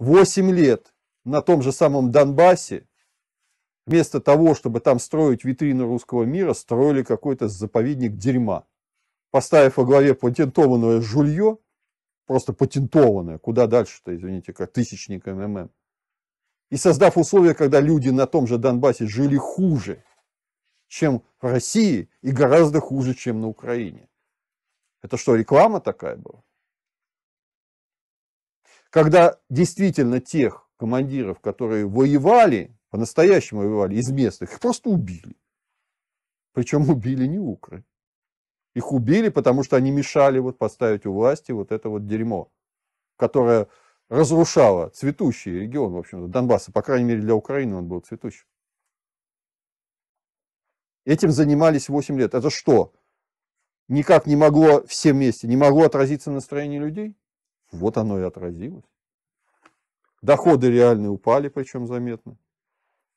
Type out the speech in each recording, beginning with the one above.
8 лет на том же самом Донбассе, вместо того, чтобы там строить витрину русского мира, строили какой-то заповедник дерьма, поставив во главе патентованное жулье, просто патентованное, куда дальше-то, извините, как тысячник МММ, и создав условия, когда люди на том же Донбассе жили хуже, чем в России и гораздо хуже, чем на Украине. Это что, реклама такая была? когда действительно тех командиров, которые воевали, по-настоящему воевали из местных, их просто убили. Причем убили не укры. Их убили, потому что они мешали вот поставить у власти вот это вот дерьмо, которое разрушало цветущий регион, в общем-то, Донбасса. По крайней мере, для Украины он был цветущим. Этим занимались 8 лет. Это что? Никак не могло все вместе, не могло отразиться на настроении людей? Вот оно и отразилось. Доходы реальные упали, причем заметно.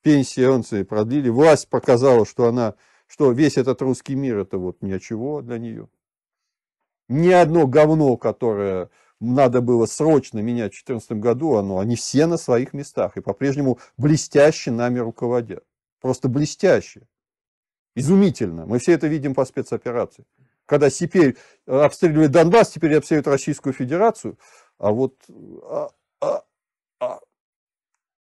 Пенсионцы продлили. Власть показала, что она, что весь этот русский мир это вот ничего для нее. Ни одно говно, которое надо было срочно менять в 2014 году, оно, они все на своих местах и по-прежнему блестяще нами руководят. Просто блестяще. Изумительно. Мы все это видим по спецоперации. Когда теперь э, обстреливает Донбасс, теперь обстреливают Российскую Федерацию, а вот а,